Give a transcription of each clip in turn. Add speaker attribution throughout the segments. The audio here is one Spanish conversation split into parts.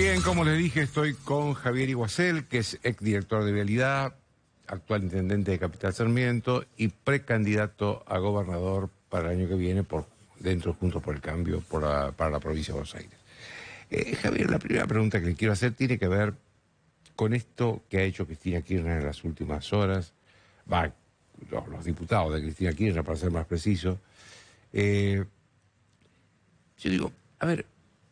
Speaker 1: Bien, como les dije, estoy con Javier Iguacel, que es exdirector de Vialidad, actual intendente de Capital Sarmiento y precandidato a gobernador para el año que viene por dentro Juntos por el Cambio para la provincia de Buenos Aires. Eh, Javier, la primera pregunta que le quiero hacer tiene que ver con esto que ha hecho Cristina Kirchner en las últimas horas, va, los, diputados de Cristina Kirchner, para ser más preciso. Eh, yo digo, a ver,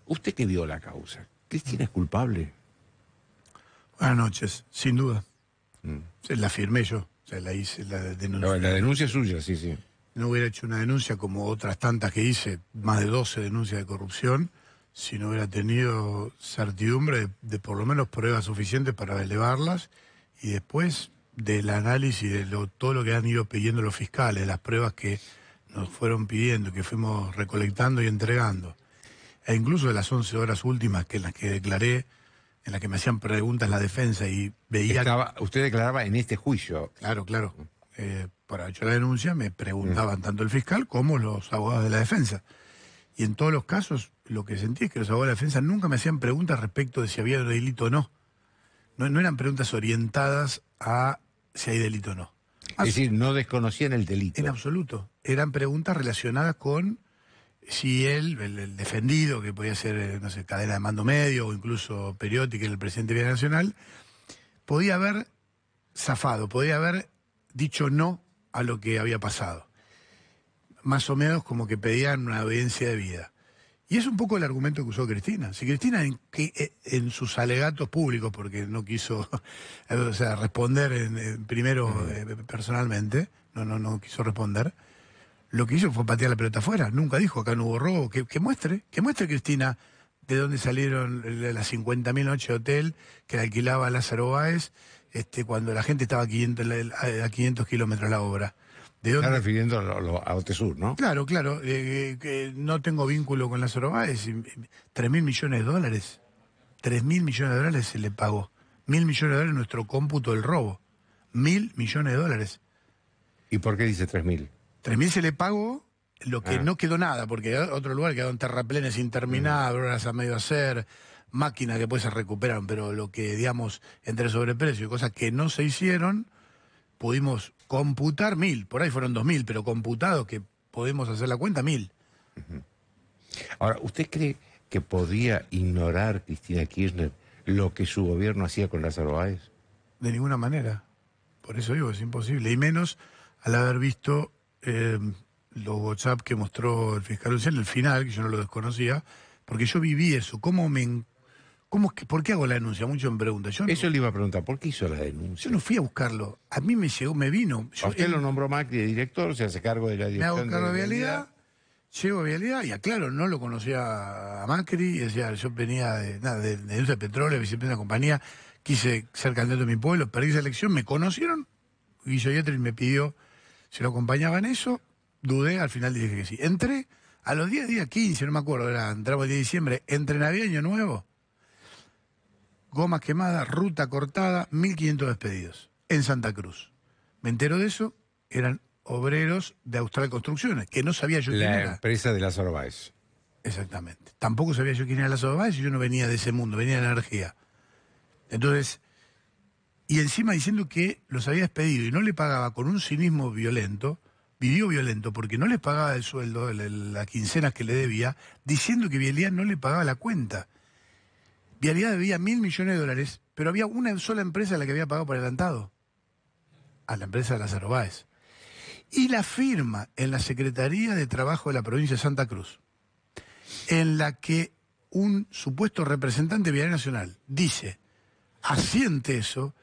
Speaker 1: usted ¿Qué vio la causa, ¿Cristina es culpable? Buenas noches, sin duda.
Speaker 2: Mm. la firmé yo, la hice, la denuncia. La, la denuncia es suya, sí, sí. No hubiera hecho una denuncia como otras tantas que hice, más de 12 denuncias de corrupción, si no hubiera tenido certidumbre de, por lo menos pruebas suficientes para elevarlas y después del análisis de todo lo que han ido pidiendo los fiscales, las pruebas que nos fueron pidiendo, que fuimos recolectando y entregando e incluso de las 11 horas últimas que en las que declaré, en las que me hacían preguntas la defensa y veía... usted declaraba en este juicio. Claro, claro. Eh, para hecho la denuncia me preguntaban tanto el fiscal como los abogados de la defensa. Y en todos los casos lo que sentí es que los abogados de la defensa nunca me hacían preguntas respecto de si había delito o no. No, eran preguntas orientadas a si hay delito o no. es decir, no desconocían el delito. En absoluto. Eran preguntas relacionadas con si él, el, defendido, que podía ser, eh, no sé, cadena de mando medio o incluso periódico, el presidente de Vía Nacional, podía haber zafado, podía haber dicho no a lo que había pasado. Más o menos como que pedían una audiencia de vida. Y es un poco el argumento que usó Cristina. Si Cristina en, eh, sus alegatos públicos, porque no quiso responder en, primero eh, personalmente, no, no, no quiso responder, lo que hizo fue patear la pelota afuera. Nunca dijo, acá no hubo robo. Que, muestre, que muestre Cristina de dónde
Speaker 1: salieron
Speaker 2: las 50.000 noches de hotel que alquilaba Lázaro Báez este, cuando la gente estaba a 500, a 500 la obra. ¿De Está
Speaker 1: refiriendo a, a Otesur, ¿no?
Speaker 2: Claro, claro. Eh, eh, no tengo vínculo con Lázaro Báez. Tres mil millones de dólares. 3.000 mil millones de dólares se le pagó. Mil millones de dólares nuestro cómputo del robo. Mil millones de dólares.
Speaker 1: ¿Y por qué dice tres mil?
Speaker 2: 3.000 se le pagó lo que ah. no quedó nada, porque otro lugar quedaron terraplenes interminables, horas a medio hacer, máquinas que después se recuperaron, pero lo que, digamos, entre sobreprecio y cosas que no se hicieron, pudimos computar mil, por ahí fueron 2.000, pero computados que podemos hacer la cuenta, mil.
Speaker 1: Ahora, ¿usted cree que podía ignorar Cristina Kirchner lo que su gobierno hacía con las Báez?
Speaker 2: De ninguna manera. Por eso digo, es imposible. Y menos al haber visto Em, los WhatsApp que mostró el fiscal en el final, que yo no lo desconocía, porque yo viví eso. ¿Cómo me, cómo, ¿Por qué hago la denuncia? Mucho me pregunta. Yo eso le iba a preguntar, ¿por qué hizo la denuncia? Yo no fui a buscarlo. A mí me llegó, me vino. usted lo nombró
Speaker 1: Macri de director, se hace cargo de la dirección. Me hago cargo de vialidad,
Speaker 2: llego a vialidad y aclaro, no lo conocía a Macri. Decía, yo venía de, nada, de, de, de petróleo, vicepresidente de la compañía, quise ser candidato de mi pueblo, perdí esa elección, me conocieron. y Yatri me pidió si lo acompañaba en eso, dudé, al final dije que sí. Entré a los 10 días, 15, no me acuerdo, era, entramos el día de diciembre, entre en Nuevo, gomas quemadas, ruta cortada, 1.500 despedidos en Santa Cruz. Me entero de eso, eran obreros de Austral Construcciones, que no sabía yo quién era. La
Speaker 1: empresa de las Exactamente.
Speaker 2: Tampoco sabía yo quién era las Orbaez yo no venía de ese mundo, venía de la energía. Entonces, y encima diciendo que los había despedido y no le pagaba con un cinismo violento, vivió violento porque no les pagaba el sueldo, las quincenas que le debía, diciendo que Vialidad no le pagaba la cuenta. Vialidad debía mil millones de dólares, pero había una sola empresa a la que había pagado por adelantado, a la empresa de Lázaro Báez. Y la firma en la Secretaría de Trabajo de la provincia de Santa Cruz, en la que un supuesto representante de Vialidad Nacional dice, asiente eso,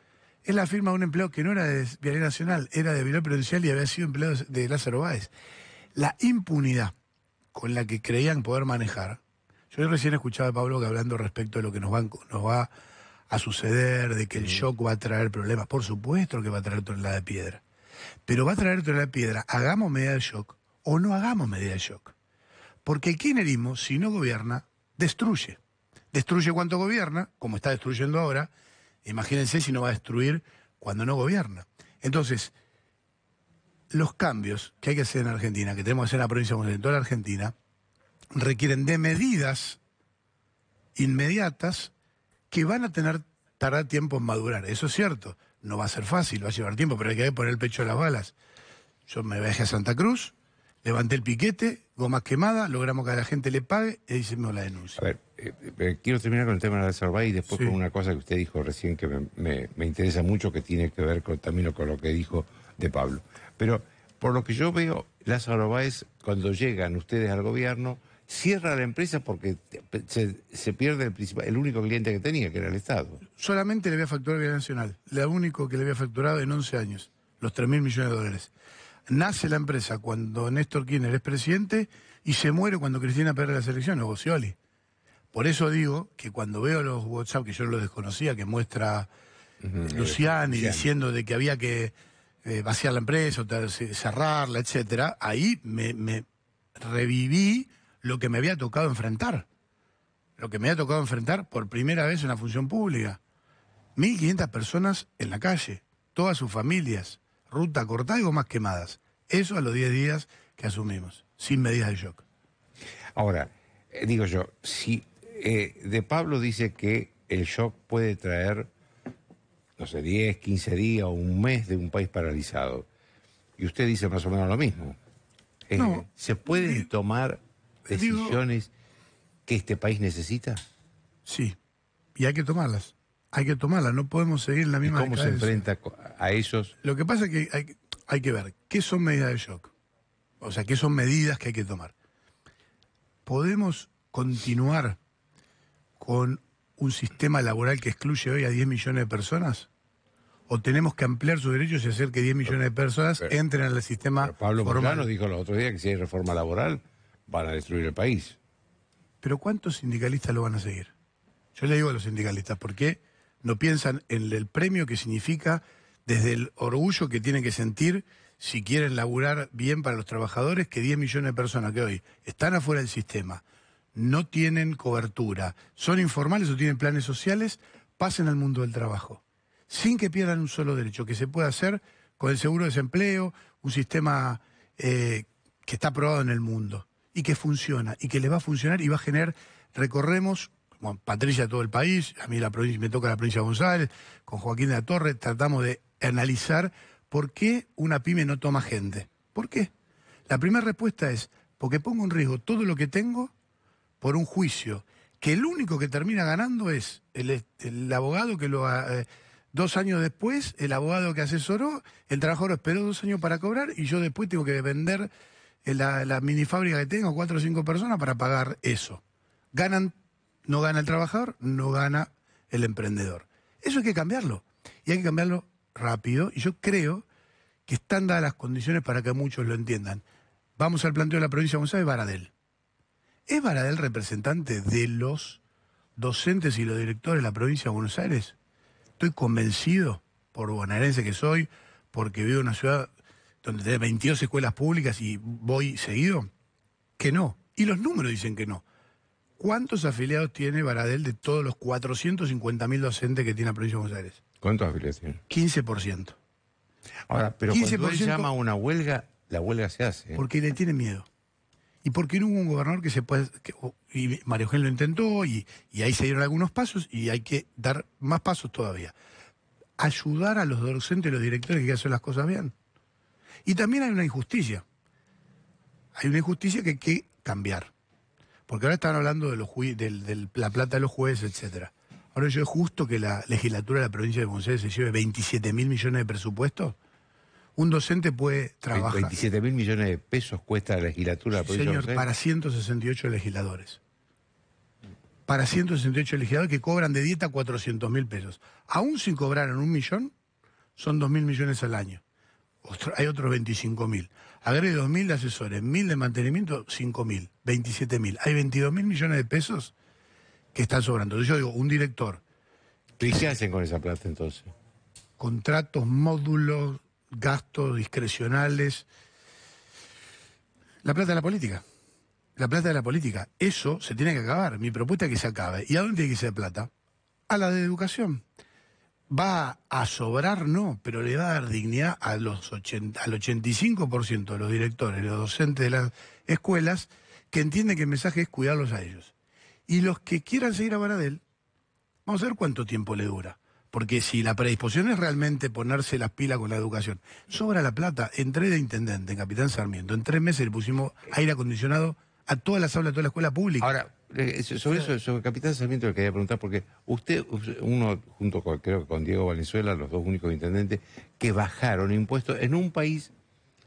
Speaker 2: él afirma un empleo que no era de Vialidad Nacional, era de Vialidad Provincial y había sido empleado de Lázaro Báez. La impunidad con la que creían poder manejar. Yo recién escuchaba a Pablo que hablando respecto de lo que nos, nos va a suceder, de que el shock va a traer problemas. Por supuesto que va a traer tonelada de piedra. Pero va a traer tonelada de piedra, hagamos medida de shock o no hagamos medida de shock. Porque quien herimos, si no gobierna, destruye. Destruye cuanto gobierna, como está destruyendo ahora, Imagínense si no va a destruir cuando no gobierna. Entonces, los cambios que hay que hacer en Argentina, que tenemos que hacer en la provincia de en toda la Argentina, requieren de medidas inmediatas que van a tener, tardar tiempo en madurar. Eso es cierto, no va a ser fácil, va a llevar tiempo, pero hay que poner el pecho a las balas. Yo me viajé a Santa Cruz, levanté el piquete, goma quemada, logramos que a la gente le pague y hicimos la
Speaker 1: denuncia. Eh, eh, quiero terminar con el tema de la Báez y después con una cosa que usted dijo recién que me, interesa mucho, que tiene que ver con, también con lo que dijo de Pablo. Pero por lo que yo veo, Lázaro Báez, cuando llegan ustedes al gobierno, cierra la empresa porque se, pierde el, el, único cliente que tenía, que era el Estado.
Speaker 2: Solamente le había facturado Vía Nacional, la único que le había facturado en 11 años, los 3 mil millones de dólares. Nace la empresa cuando Néstor Kirchner es presidente y se muere cuando Cristina pierde las elecciones, o Scioli. Por eso digo que cuando veo los WhatsApp, que yo los desconocía, que muestra Luciani diciendo de que había que eh, vaciar la empresa, cerrarla, etcétera, ahí me, reviví lo que me había tocado enfrentar. Lo que me había tocado enfrentar por primera vez en la función pública. 1.500 personas en la calle, todas sus familias, ruta cortada y más quemadas. Eso a los 10 días que asumimos, sin medidas de shock.
Speaker 1: Ahora, eh, digo yo, si eh, de Pablo dice que el shock puede traer, no sé, 10, 15 días o un mes de un país paralizado. Y usted dice más o menos lo mismo. Eh, ¿Se pueden tomar decisiones que este país necesita?
Speaker 2: Sí, y hay que tomarlas. Hay que tomarlas, no podemos seguir en la misma... ¿Y ¿Cómo se enfrenta
Speaker 1: a esos?
Speaker 2: Lo que pasa es que hay, hay que ver qué son medidas de shock. O sea, qué son medidas que hay que tomar. Podemos continuar con un sistema laboral que excluye hoy a 10 millones de personas? ¿O tenemos que ampliar sus derechos y hacer que 10 millones de personas eh, entren al sistema Pablo formal? dijo
Speaker 1: el otro día que si hay reforma laboral van a destruir el país.
Speaker 2: Pero ¿cuántos sindicalistas lo van a seguir? Yo le digo a los sindicalistas, ¿por qué no piensan en el premio que significa desde el orgullo que tienen que sentir si quieren laburar bien para los trabajadores que 10 millones de personas que hoy están afuera del sistema, no tienen cobertura, son informales o tienen planes sociales, pasen al mundo del trabajo, sin que pierdan un solo derecho, que se pueda hacer con el seguro de desempleo, un sistema eh, que está aprobado en el mundo y que funciona, y que les va a funcionar y va a generar, recorremos como Patricia todo el país, a mí la provincia, me toca la provincia de González, con Joaquín de la Torre, tratamos de analizar por qué una pyme no toma gente. ¿Por qué? La primera respuesta es, porque pongo en riesgo todo lo que tengo por un juicio que el único que termina ganando es el, abogado que lo... Eh, dos años después, el abogado que asesoró, el trabajador esperó dos años para cobrar y yo después tengo que vender eh, la, minifábrica que tengo, cuatro o cinco personas, para pagar eso. Ganan, no gana el trabajador, no gana el emprendedor. Eso hay que cambiarlo. Y hay que cambiarlo rápido. Y yo creo que están dadas las condiciones para que muchos lo entiendan. Vamos al planteo de la provincia de González, Baradel. ¿Es Baradel representante de los docentes y los directores de la provincia de Buenos Aires? Estoy convencido, por bonaerense que soy, porque vivo en una ciudad donde tiene 22 escuelas públicas y voy seguido, que no. Y los números dicen que no. ¿Cuántos afiliados tiene Baradel de todos los 450.000 docentes que tiene la provincia de Buenos Aires?
Speaker 1: ¿Cuántos afiliados tiene?
Speaker 2: 15%.
Speaker 1: Ahora, pero cuando se llama una huelga, la huelga se hace. ¿eh?
Speaker 2: Porque le tiene miedo y porque no hubo un gobernador que se puede. Oh, y Mario Gel lo intentó y, ahí se dieron algunos pasos y hay que dar más pasos todavía. Ayudar a los docentes y los directores que hacen las cosas bien. Y también hay una injusticia. Hay una injusticia que hay que cambiar. Porque ahora están hablando de, los la plata de los jueces, etcétera. Ahora yo es justo que la legislatura de la provincia de Buenos se lleve 27 mil millones de presupuestos un docente puede trabajar.
Speaker 1: 27 mil millones de pesos cuesta la legislatura. Sí, señor, para
Speaker 2: 168 legisladores. Para 168 legisladores que cobran de dieta 400 mil pesos. Aún si en un millón, son 2 mil millones al año. hay otros 25 mil. Agregue 2 mil de asesores, mil de mantenimiento, 5 mil, 27 mil. Hay 22 mil millones de pesos que están sobrando.
Speaker 1: Entonces yo digo, un director. ¿Qué se hacen con esa plata entonces?
Speaker 2: Contratos, módulos, gastos discrecionales. La plata de la política. La plata de la política. Eso se tiene que acabar. Mi propuesta es que se acabe. ¿Y a dónde tiene que ser plata? A la de educación. Va a sobrar, no, pero le va a dar dignidad a los al 85% de los directores, los docentes de las escuelas, que entienden que el mensaje es cuidarlos a ellos. Y los que quieran seguir a Baradel, vamos a ver cuánto tiempo le dura. Porque si la predisposición es realmente ponerse las pilas con la educación, sobra la plata. Entré de intendente en Capitán Sarmiento. En tres meses le pusimos aire acondicionado a todas las aulas, a toda la escuela pública. Ahora,
Speaker 1: eh, sobre eso, sobre Capitán Sarmiento le quería preguntar, porque usted, uno junto con, creo que con Diego Valenzuela, los dos únicos intendentes, que bajaron impuestos en un país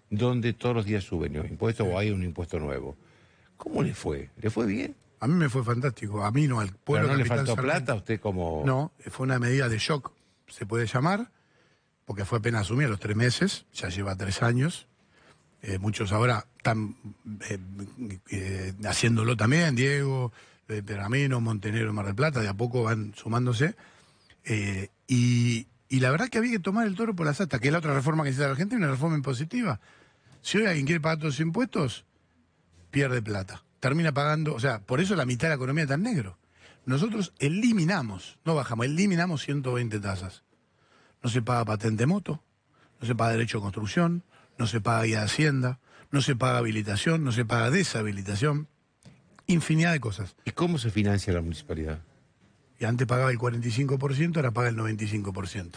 Speaker 1: donde todos los días suben los impuestos o hay un impuesto nuevo. ¿Cómo le fue? ¿Le fue bien?
Speaker 2: A mí me fue fantástico, a mí no, al pueblo. Pero no le faltó plata,
Speaker 1: usted como. No,
Speaker 2: fue una medida de shock, se puede llamar, porque fue apenas asumir los tres meses, ya lleva tres años. Eh, muchos ahora están eh, eh, haciéndolo también, Diego, Pergamino, Montenegro, Mar del Plata, de a poco van sumándose. y, la verdad que había que tomar el toro por las astas, que es la otra reforma que necesita la gente, una reforma impositiva. Si hoy alguien quiere pagar todos los impuestos, pierde plata termina pagando, o sea, por eso la mitad de la economía está en negro. Nosotros eliminamos, no bajamos, eliminamos 120 tasas. No se paga patente moto, no se paga derecho de construcción, no se paga guía de hacienda, no se paga habilitación, no se paga deshabilitación, infinidad de cosas. ¿Y cómo se financia la municipalidad? Y antes pagaba el 45%, ahora paga el 95%.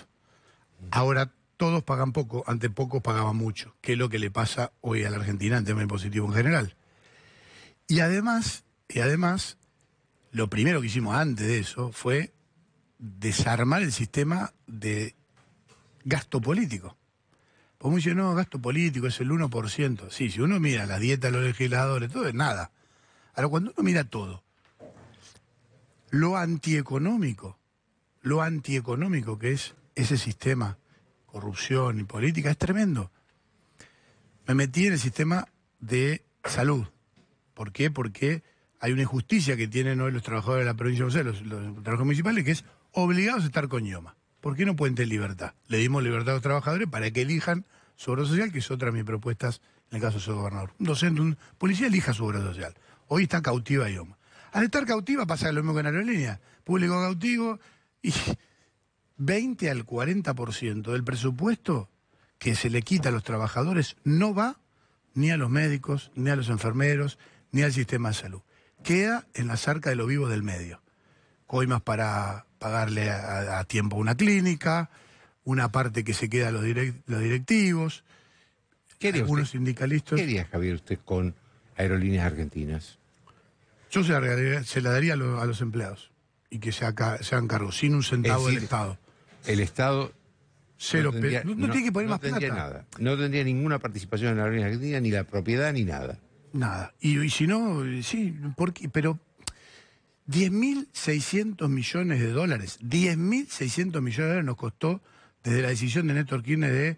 Speaker 2: Ahora todos pagan poco, antes pocos pagaban mucho, que es lo que le pasa hoy a la Argentina en tema impositivo en general. Y además, y además, lo primero que hicimos antes de eso fue desarmar el sistema de gasto político. Como dice, no, gasto político es el 1%. Sí, si uno mira las dietas, los legisladores, todo es nada. Ahora, cuando uno mira todo, lo antieconómico, lo antieconómico que es ese sistema, corrupción y política, es tremendo. Me metí en el sistema de salud, ¿Por qué? Porque hay una injusticia que tienen hoy los trabajadores de la provincia de Buenos los, trabajadores municipales, que es obligados a estar con Ioma. ¿Por qué no pueden tener libertad? Le dimos libertad a los trabajadores para que elijan su obra social, que es otra de mis propuestas en el caso de su gobernador. Un docente, un policía elija su obra social. Hoy está cautiva Ioma. Al estar cautiva pasa lo mismo con en aerolínea. Público cautivo y 20 al 40% del presupuesto que se le quita a los trabajadores no va ni a los médicos, ni a los enfermeros, ni al sistema de salud. Queda en la cerca de lo vivo del medio. Coimas para pagarle a, a tiempo una clínica, una parte que se queda a los, directivos. ¿Qué algunos sindicalistas. ¿Qué haría, Javier, usted con
Speaker 1: Aerolíneas Argentinas?
Speaker 2: Yo se la, daría, a, los, empleados y que se, hagan cargo, sin un centavo del Estado.
Speaker 1: El Estado. Cero no, tendría, que poner más plata. Nada. No tendría ninguna participación en Aerolíneas argentina, ni la propiedad, ni nada.
Speaker 2: Nada. Y, si no, eh, sí, porque, pero 10.600 millones de dólares, 10.600 millones de dólares nos costó desde la decisión de Néstor Kirchner de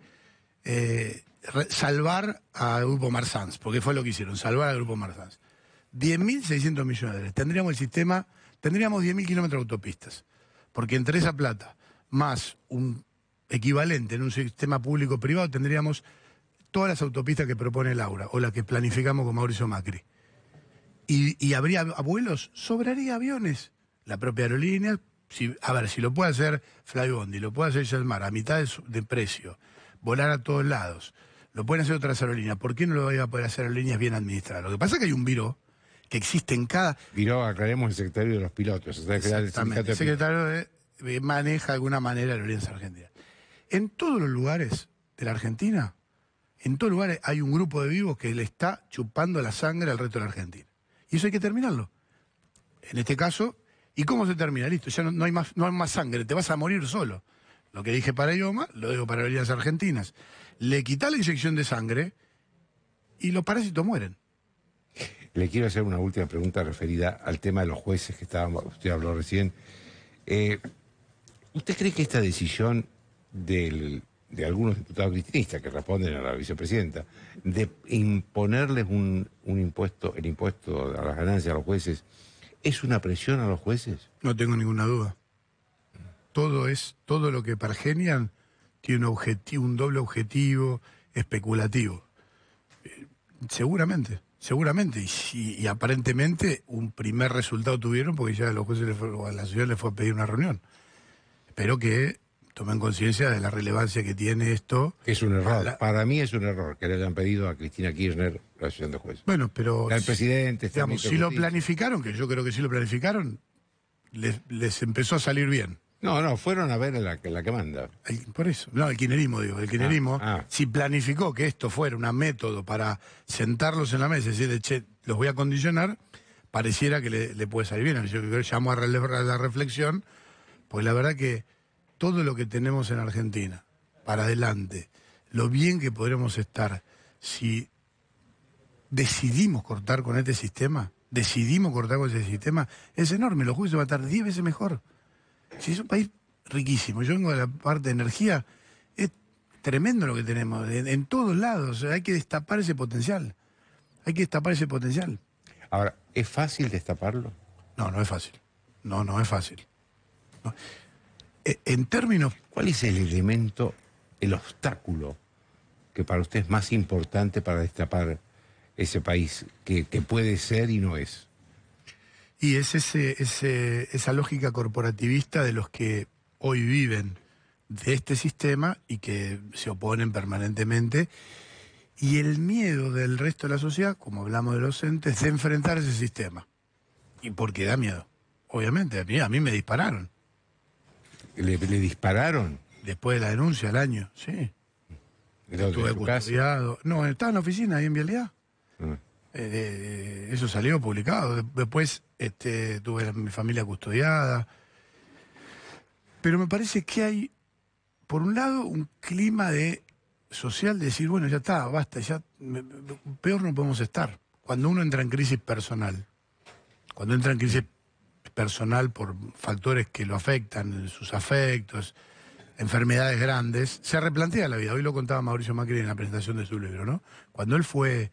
Speaker 2: eh, salvar al Grupo Marsans, porque fue lo que hicieron, salvar al Grupo Marsans. 10.600 millones de dólares. Tendríamos el sistema, tendríamos 10.000 kilómetros de autopistas, porque entre esa plata más un equivalente en un sistema público-privado tendríamos todas las autopistas que propone Laura o la que planificamos con Mauricio Macri. Y, habría abuelos, sobraría aviones. La propia aerolínea, a ver, si lo puede hacer Flybondi, lo puede hacer Yelmar a mitad de, precio, volar a todos lados, lo pueden hacer otras aerolíneas, ¿por qué no lo iba a poder hacer aerolíneas bien administradas? Lo que pasa es que hay un viró que existe en cada...
Speaker 1: Viró, aclaremos, el secretario de los pilotos. el
Speaker 2: secretario eh, maneja de alguna manera la aerolíneas argentina... En todos los lugares de la Argentina en todo lugar hay un grupo de vivos que le está chupando la sangre al resto de la Argentina. Y eso hay que terminarlo. En este caso, ¿y cómo se termina? Listo, ya no, hay, más, no hay más sangre, te vas a morir solo. Lo que dije para Ioma, lo digo para las Argentinas. Le quita la inyección de sangre y los parásitos mueren.
Speaker 1: Le quiero hacer una última pregunta referida al tema de los jueces que estábamos, usted habló recién. Eh, ¿Usted cree que esta decisión del de algunos diputados cristinistas que responden a la vicepresidenta, de imponerles un, impuesto, el impuesto a las ganancias a los jueces, ¿es una presión a los jueces? No tengo
Speaker 2: ninguna duda. Todo es, todo lo que pargenian tiene un, objetivo, un doble objetivo especulativo. Eh, seguramente, seguramente. Y, aparentemente un primer resultado tuvieron porque ya a los jueces, le fue, a la ciudad le
Speaker 1: fue a pedir una reunión. Espero que tomen conciencia de la relevancia que tiene esto. Es un error. Para mí es un error que le hayan pedido a Cristina Kirchner la sesión de jueces.
Speaker 2: Bueno, pero. El presidente. Este si lo planificaron, que yo creo que sí lo planificaron,
Speaker 1: les,
Speaker 2: empezó a salir bien. No, no, fueron a ver la, la que manda. por eso. No, el kinerismo, digo. El kinerismo, ah, ah. si planificó que esto fuera un método para sentarlos en la mesa y decirle, che, los voy a condicionar, pareciera que le, puede salir bien. Yo, que llamo a la reflexión, pues la verdad que todo lo que tenemos en Argentina, para adelante, lo bien que podremos estar si decidimos cortar con este sistema, decidimos cortar con ese sistema, es enorme, los juicios van a estar 10 veces mejor. Si es un país riquísimo, yo vengo de la parte de energía, es tremendo lo que tenemos, en, todos lados, hay que destapar ese potencial, hay que destapar ese potencial. Ahora, ¿es fácil destaparlo? No, no es fácil, no, no es fácil.
Speaker 1: Eh, en términos, ¿cuál es el elemento, el obstáculo que para usted es más importante para destapar ese país que, puede ser y no es?
Speaker 2: Y es ese, esa lógica corporativista de los que hoy viven de este sistema y que se oponen permanentemente. Y el miedo del resto de la sociedad, como hablamos de los entes, de enfrentar ese sistema. Y porque da miedo. Obviamente, a mí me dispararon.
Speaker 1: Le, dispararon.
Speaker 2: Después de la denuncia al año, sí. Estuve custodiado. No, estaba en la oficina ahí en Vialidad. Ah. Eh, eh, eso salió publicado. Después este, tuve mi familia custodiada. Pero me parece que hay, por un lado, un clima de social de decir, bueno, ya está, basta, ya peor no podemos estar. Cuando uno entra en crisis personal, cuando entra en crisis personal por factores que lo afectan, sus afectos, enfermedades grandes, se replantea la vida. Hoy lo contaba Mauricio Macri en la presentación de su libro, ¿no? Cuando él fue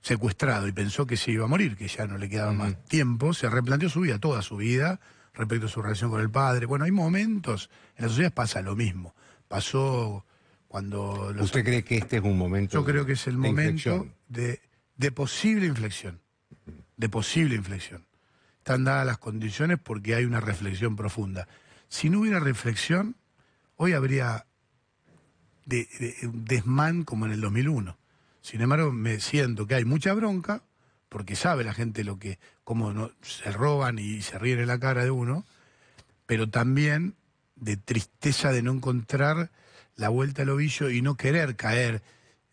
Speaker 2: secuestrado y pensó que se iba a morir, que ya no le quedaba más tiempo, se replanteó su vida, toda su vida, respecto a su relación con el padre. Bueno, hay momentos, en las sociedad pasa lo mismo. Pasó cuando... ¿Usted cree que este es un momento? Yo creo que es el momento de, de, posible inflexión, de posible inflexión están dadas las condiciones porque hay una reflexión profunda. Si no hubiera reflexión, hoy habría de, desmán como en el 2001. Sin embargo, me siento que hay mucha bronca, porque sabe la gente lo que, cómo se roban y se ríen en la cara de uno, pero también de tristeza de no encontrar la vuelta al ovillo y no querer caer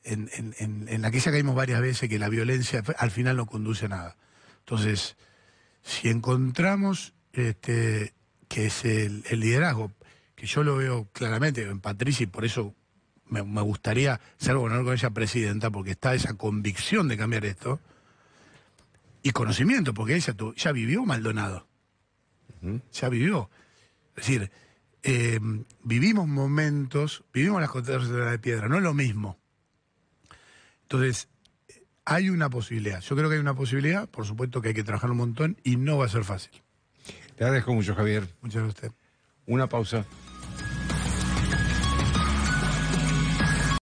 Speaker 2: en, en la que ya caímos varias veces, que la violencia al final no conduce a nada. Entonces, si encontramos este, que es el, liderazgo, que yo lo veo claramente en Patricia y por eso me, gustaría ser honor con ella presidenta, porque está esa convicción de cambiar esto, y conocimiento, porque ella ya vivió Maldonado, ya vivió. Es decir, eh, vivimos momentos, vivimos las cosas de piedra, no es lo mismo. Entonces, hay una posibilidad. Yo creo que hay una posibilidad. Por supuesto que hay que trabajar un montón y no va a ser fácil. Te agradezco mucho, Javier.
Speaker 1: Muchas gracias a usted. Una pausa.